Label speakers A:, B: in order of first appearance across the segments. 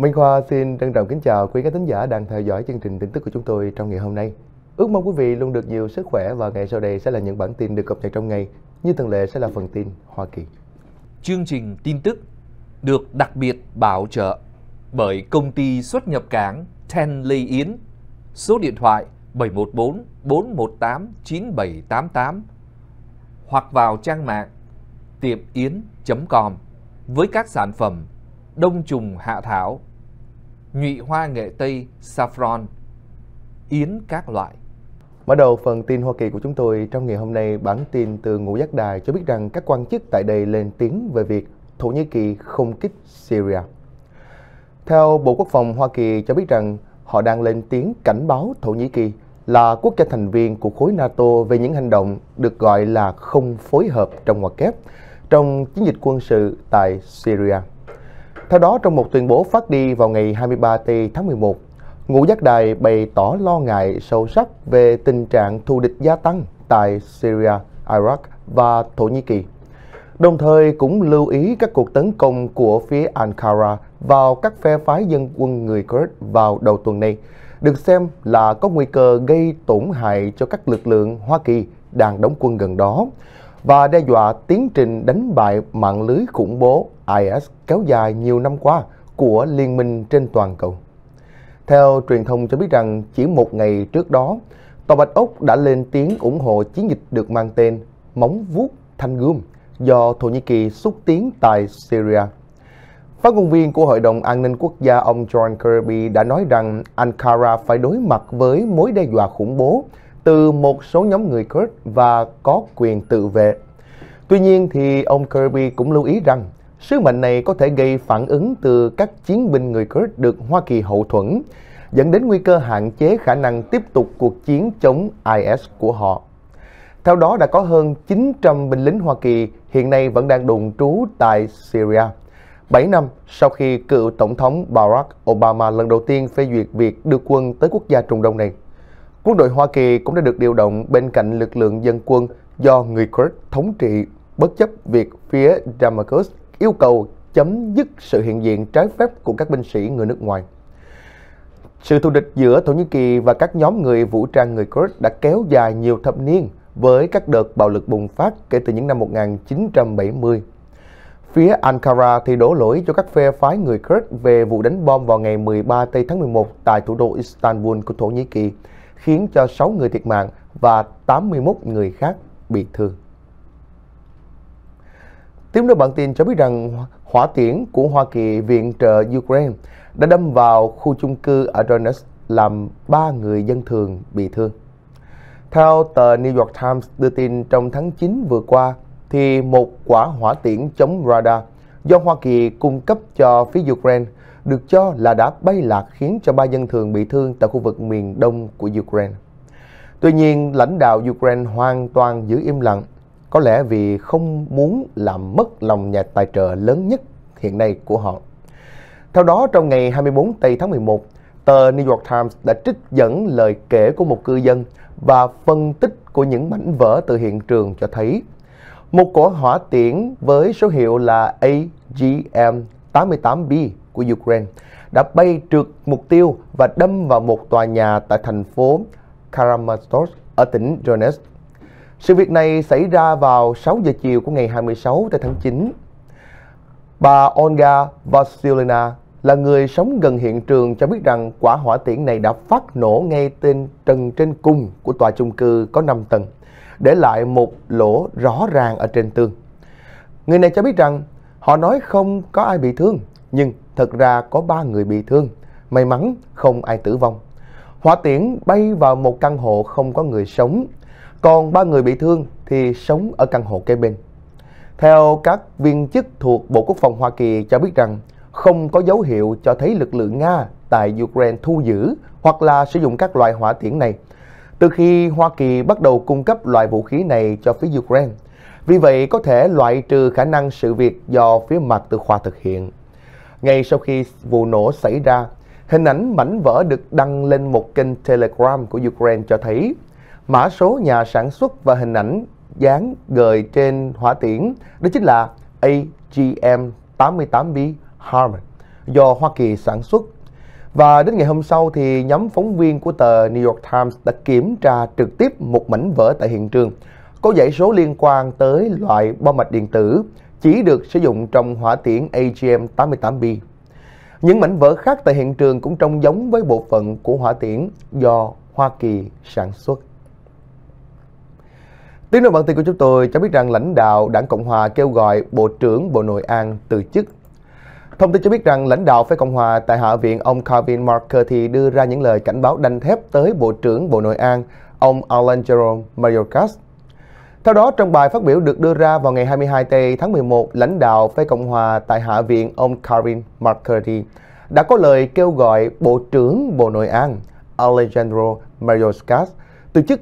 A: Minh Khoa xin trân trọng kính chào quý khán thính giả đang theo dõi chương trình tin tức của chúng tôi trong ngày hôm nay. Ước mong quý vị luôn được nhiều sức khỏe và ngày sau đây sẽ là những bản tin được cập nhật trong ngày. Như thường lệ sẽ là phần tin Hoa Kỳ. Chương trình tin tức được đặc biệt bảo trợ bởi công ty xuất nhập cảng Ten Lê Yến, số điện thoại 714 418 9788 hoặc vào trang mạng tiệm yến.com với các sản phẩm đông trùng hạ thảo, nhụy hoa nghệ Tây, saffron, yến các loại. Mở đầu phần tin Hoa Kỳ của chúng tôi trong ngày hôm nay, bản tin từ Ngũ Giác Đài cho biết rằng các quan chức tại đây lên tiếng về việc Thổ Nhĩ Kỳ không kích Syria. Theo Bộ Quốc phòng Hoa Kỳ cho biết rằng họ đang lên tiếng cảnh báo Thổ Nhĩ Kỳ là quốc gia thành viên của khối NATO về những hành động được gọi là không phối hợp trong ngoặc kép trong chiến dịch quân sự tại Syria. Theo đó, trong một tuyên bố phát đi vào ngày 23 tháng 11, Ngũ Giác Đài bày tỏ lo ngại sâu sắc về tình trạng thù địch gia tăng tại Syria, Iraq và Thổ Nhĩ Kỳ, đồng thời cũng lưu ý các cuộc tấn công của phía Ankara vào các phe phái dân quân người Kurd vào đầu tuần này, được xem là có nguy cơ gây tổn hại cho các lực lượng Hoa Kỳ đang đóng quân gần đó, và đe dọa tiến trình đánh bại mạng lưới khủng bố IS kéo dài nhiều năm qua của liên minh trên toàn cầu. Theo truyền thông cho biết rằng chỉ một ngày trước đó, Tòa Bạch Ốc đã lên tiếng ủng hộ chiến dịch được mang tên Móng vuốt Thanh Gươm do Thổ Nhĩ Kỳ xúc tiến tại Syria. Phát ngôn viên của Hội đồng An ninh Quốc gia ông John Kirby đã nói rằng Ankara phải đối mặt với mối đe dọa khủng bố từ một số nhóm người Kurd và có quyền tự vệ. Tuy nhiên thì ông Kirby cũng lưu ý rằng sứ mệnh này có thể gây phản ứng từ các chiến binh người Kurd được Hoa Kỳ hậu thuẫn, dẫn đến nguy cơ hạn chế khả năng tiếp tục cuộc chiến chống IS của họ. Theo đó đã có hơn 900 binh lính Hoa Kỳ hiện nay vẫn đang đồn trú tại Syria. 7 năm sau khi cựu Tổng thống Barack Obama lần đầu tiên phê duyệt việc đưa quân tới quốc gia Trung Đông này quân đội Hoa Kỳ cũng đã được điều động bên cạnh lực lượng dân quân do người Kurd thống trị, bất chấp việc phía Damascus yêu cầu chấm dứt sự hiện diện trái phép của các binh sĩ người nước ngoài. Sự thù địch giữa Thổ Nhĩ Kỳ và các nhóm người vũ trang người Kurd đã kéo dài nhiều thập niên với các đợt bạo lực bùng phát kể từ những năm 1970. Phía Ankara thì đổ lỗi cho các phe phái người Kurd về vụ đánh bom vào ngày 13 tây tháng 11 tại thủ đô Istanbul của Thổ Nhĩ Kỳ, khiến cho 6 người thiệt mạng và 81 người khác bị thương. Tiếng nói bản tin cho biết rằng hỏa tiễn của Hoa Kỳ viện trợ Ukraine đã đâm vào khu chung cư ở Donetsk làm 3 người dân thường bị thương. Theo tờ New York Times đưa tin trong tháng 9 vừa qua, thì một quả hỏa tiễn chống radar do Hoa Kỳ cung cấp cho phía Ukraine được cho là đã bay lạc khiến cho ba dân thường bị thương tại khu vực miền đông của Ukraine. Tuy nhiên, lãnh đạo Ukraine hoàn toàn giữ im lặng, có lẽ vì không muốn làm mất lòng nhà tài trợ lớn nhất hiện nay của họ. Theo đó, trong ngày 24 tây tháng 11, tờ New York Times đã trích dẫn lời kể của một cư dân và phân tích của những mảnh vỡ từ hiện trường cho thấy một cổ hỏa tiễn với số hiệu là AGM 88B của Ukraine đã bay trượt mục tiêu và đâm vào một tòa nhà tại thành phố Kramatorsk ở tỉnh Donetsk. Sự việc này xảy ra vào 6 giờ chiều của ngày 26 tháng 9. Bà Olga Vasilina là người sống gần hiện trường cho biết rằng quả hỏa tiễn này đã phát nổ ngay trên trần trên cung của tòa chung cư có 5 tầng, để lại một lỗ rõ ràng ở trên tường. Người này cho biết rằng họ nói không có ai bị thương, nhưng thật ra có 3 người bị thương. May mắn không ai tử vong. Hỏa tiễn bay vào một căn hộ không có người sống. Còn ba người bị thương thì sống ở căn hộ kế bên. Theo các viên chức thuộc Bộ Quốc phòng Hoa Kỳ cho biết rằng không có dấu hiệu cho thấy lực lượng Nga tại Ukraine thu giữ hoặc là sử dụng các loại hỏa tiễn này từ khi Hoa Kỳ bắt đầu cung cấp loại vũ khí này cho phía Ukraine. Vì vậy, có thể loại trừ khả năng sự việc do phía mặt từ Khoa thực hiện ngay sau khi vụ nổ xảy ra. Hình ảnh mảnh vỡ được đăng lên một kênh Telegram của Ukraine cho thấy mã số nhà sản xuất và hình ảnh dán gời trên hỏa tiễn đó chính là AGM-88B Harmon do Hoa Kỳ sản xuất. Và đến ngày hôm sau thì nhóm phóng viên của tờ New York Times đã kiểm tra trực tiếp một mảnh vỡ tại hiện trường có dãy số liên quan tới loại bom mạch điện tử chỉ được sử dụng trong hỏa tiễn AGM-88B. Những mảnh vỡ khác tại hiện trường cũng trông giống với bộ phận của hỏa tiễn do Hoa Kỳ sản xuất. Tiếng nói bản tin của chúng tôi cho biết rằng lãnh đạo Đảng Cộng Hòa kêu gọi Bộ trưởng Bộ Nội an từ chức. Thông tin cho biết rằng lãnh đạo phe Cộng Hòa tại Hạ viện ông Kevin McCarthy đưa ra những lời cảnh báo đanh thép tới Bộ trưởng Bộ Nội an ông Alejandro Mayorkas theo đó, trong bài phát biểu được đưa ra vào ngày 22 tây tháng 11, lãnh đạo phe Cộng hòa tại Hạ viện ông Karim McCarthy đã có lời kêu gọi Bộ trưởng Bộ Nội an Alejandro Mayorkas từ chức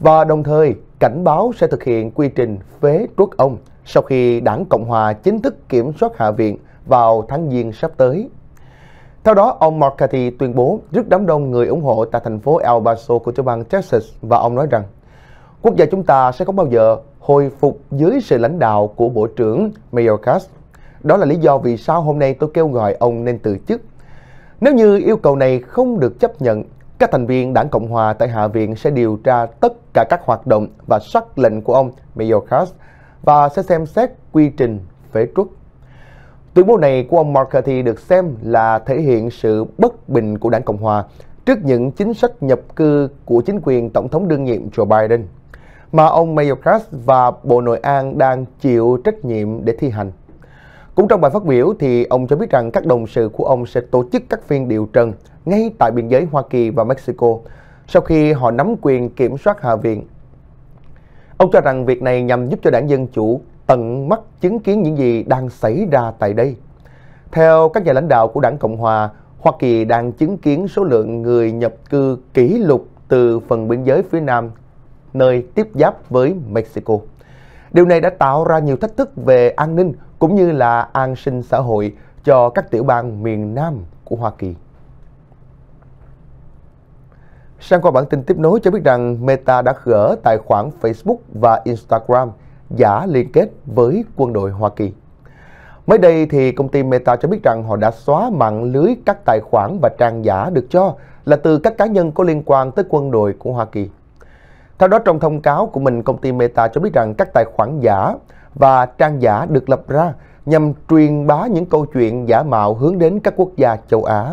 A: và đồng thời cảnh báo sẽ thực hiện quy trình phế truất ông sau khi đảng Cộng hòa chính thức kiểm soát Hạ viện vào tháng Giêng sắp tới. Theo đó, ông McCarthy tuyên bố trước đám đông người ủng hộ tại thành phố El Paso của tiểu bang Texas và ông nói rằng quốc gia chúng ta sẽ không bao giờ hồi phục dưới sự lãnh đạo của Bộ trưởng Mayorkas. Đó là lý do vì sao hôm nay tôi kêu gọi ông nên từ chức. Nếu như yêu cầu này không được chấp nhận, các thành viên đảng Cộng hòa tại Hạ viện sẽ điều tra tất cả các hoạt động và sắc lệnh của ông Mayorkas và sẽ xem xét quy trình phế truất. Tuyên bố này của ông McCarthy được xem là thể hiện sự bất bình của đảng Cộng hòa trước những chính sách nhập cư của chính quyền Tổng thống đương nhiệm Joe Biden mà ông Mayorkas và Bộ Nội an đang chịu trách nhiệm để thi hành. Cũng trong bài phát biểu thì ông cho biết rằng các đồng sự của ông sẽ tổ chức các phiên điều trần ngay tại biên giới Hoa Kỳ và Mexico sau khi họ nắm quyền kiểm soát Hạ viện. Ông cho rằng việc này nhằm giúp cho đảng Dân Chủ tận mắt chứng kiến những gì đang xảy ra tại đây. Theo các nhà lãnh đạo của đảng Cộng Hòa, Hoa Kỳ đang chứng kiến số lượng người nhập cư kỷ lục từ phần biên giới phía Nam nơi tiếp giáp với Mexico. Điều này đã tạo ra nhiều thách thức về an ninh cũng như là an sinh xã hội cho các tiểu bang miền Nam của Hoa Kỳ. Sang qua bản tin tiếp nối cho biết rằng Meta đã gỡ tài khoản Facebook và Instagram giả liên kết với quân đội Hoa Kỳ. Mới đây thì công ty Meta cho biết rằng họ đã xóa mạng lưới các tài khoản và trang giả được cho là từ các cá nhân có liên quan tới quân đội của Hoa Kỳ. Theo đó trong thông cáo của mình, công ty Meta cho biết rằng các tài khoản giả và trang giả được lập ra nhằm truyền bá những câu chuyện giả mạo hướng đến các quốc gia châu Á.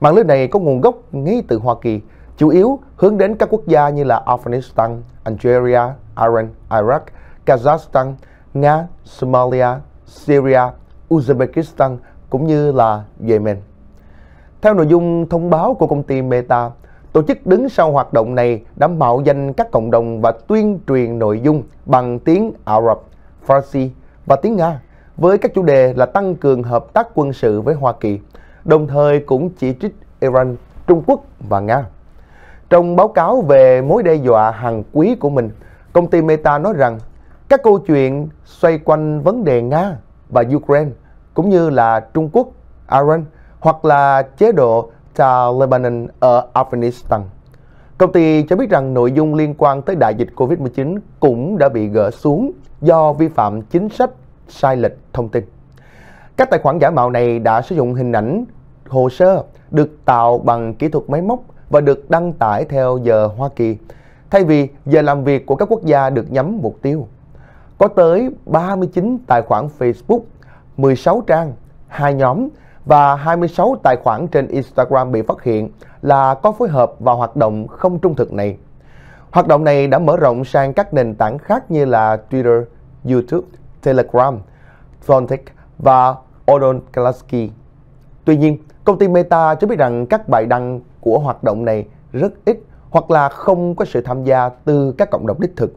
A: Mạng lưới này có nguồn gốc ngay từ Hoa Kỳ, chủ yếu hướng đến các quốc gia như là Afghanistan, Algeria, Iran, Iraq, Kazakhstan, Nga, Somalia, Syria, Uzbekistan cũng như là Yemen. Theo nội dung thông báo của công ty Meta, Tổ chức đứng sau hoạt động này đã mạo danh các cộng đồng và tuyên truyền nội dung bằng tiếng Ả Rập, Farsi và tiếng Nga với các chủ đề là tăng cường hợp tác quân sự với Hoa Kỳ, đồng thời cũng chỉ trích Iran, Trung Quốc và Nga. Trong báo cáo về mối đe dọa hàng quý của mình, công ty Meta nói rằng các câu chuyện xoay quanh vấn đề Nga và Ukraine cũng như là Trung Quốc, Iran hoặc là chế độ Star Lebanon ở Afghanistan. Công ty cho biết rằng nội dung liên quan tới đại dịch Covid-19 cũng đã bị gỡ xuống do vi phạm chính sách sai lệch thông tin. Các tài khoản giả mạo này đã sử dụng hình ảnh hồ sơ được tạo bằng kỹ thuật máy móc và được đăng tải theo giờ Hoa Kỳ, thay vì giờ làm việc của các quốc gia được nhắm mục tiêu. Có tới 39 tài khoản Facebook, 16 trang, hai nhóm và 26 tài khoản trên Instagram bị phát hiện là có phối hợp vào hoạt động không trung thực này. Hoạt động này đã mở rộng sang các nền tảng khác như là Twitter, YouTube, Telegram, Frontex và Odon Kalaski. Tuy nhiên, công ty Meta cho biết rằng các bài đăng của hoạt động này rất ít hoặc là không có sự tham gia từ các cộng đồng đích thực.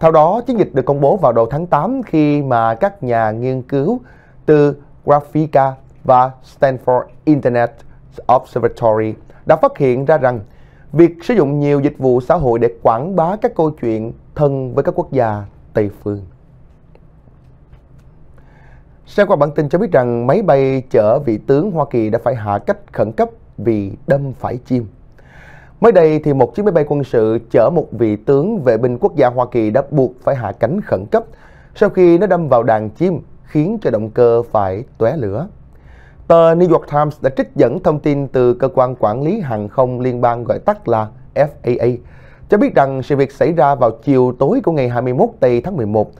A: Theo đó, chiến dịch được công bố vào đầu tháng 8 khi mà các nhà nghiên cứu từ Graphica và Stanford Internet Observatory đã phát hiện ra rằng việc sử dụng nhiều dịch vụ xã hội để quảng bá các câu chuyện thân với các quốc gia Tây phương. Xem qua bản tin cho biết rằng máy bay chở vị tướng Hoa Kỳ đã phải hạ cách khẩn cấp vì đâm phải chim. Mới đây thì một chiếc máy bay quân sự chở một vị tướng vệ binh quốc gia Hoa Kỳ đã buộc phải hạ cánh khẩn cấp sau khi nó đâm vào đàn chim khiến cho động cơ phải tóe lửa. Tờ New York Times đã trích dẫn thông tin từ cơ quan quản lý hàng không liên bang gọi tắt là FAA, cho biết rằng sự việc xảy ra vào chiều tối của ngày 21 tây tháng 11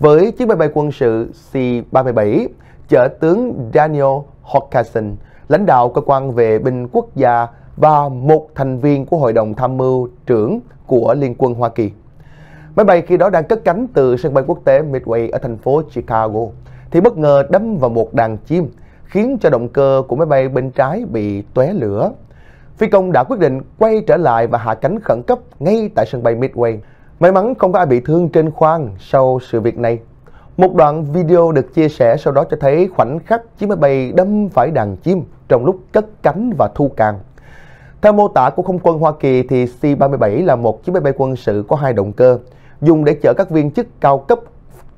A: với chiếc máy bay quân sự C-37 chở tướng Daniel Hawkinson, lãnh đạo cơ quan vệ binh quốc gia và một thành viên của Hội đồng Tham mưu trưởng của Liên quân Hoa Kỳ. Máy bay khi đó đang cất cánh từ sân bay quốc tế Midway ở thành phố Chicago thì bất ngờ đâm vào một đàn chim khiến cho động cơ của máy bay bên trái bị tóe lửa. Phi công đã quyết định quay trở lại và hạ cánh khẩn cấp ngay tại sân bay Midway. May mắn không có ai bị thương trên khoang sau sự việc này. Một đoạn video được chia sẻ sau đó cho thấy khoảnh khắc chiếc máy bay đâm phải đàn chim trong lúc cất cánh và thu càng. Theo mô tả của Không quân Hoa Kỳ thì C-37 là một chiếc máy bay quân sự có hai động cơ, dùng để chở các viên chức cao cấp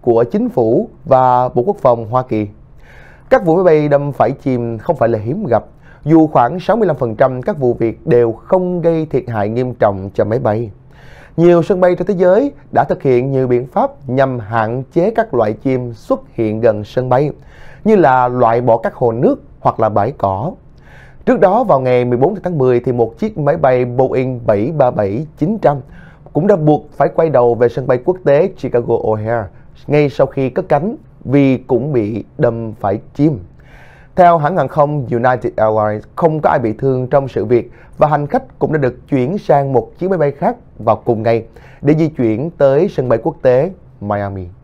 A: của chính phủ và Bộ Quốc phòng Hoa Kỳ. Các vụ máy bay đâm phải chìm không phải là hiếm gặp, dù khoảng 65% các vụ việc đều không gây thiệt hại nghiêm trọng cho máy bay. Nhiều sân bay trên thế giới đã thực hiện nhiều biện pháp nhằm hạn chế các loại chim xuất hiện gần sân bay, như là loại bỏ các hồ nước hoặc là bãi cỏ. Trước đó vào ngày 14 tháng 10 thì một chiếc máy bay Boeing 737-900 cũng đã buộc phải quay đầu về sân bay quốc tế Chicago O'Hare ngay sau khi cất cánh vì cũng bị đâm phải chim. Theo hãng hàng không United Airlines, không có ai bị thương trong sự việc và hành khách cũng đã được chuyển sang một chiếc máy bay khác vào cùng ngày để di chuyển tới sân bay quốc tế Miami.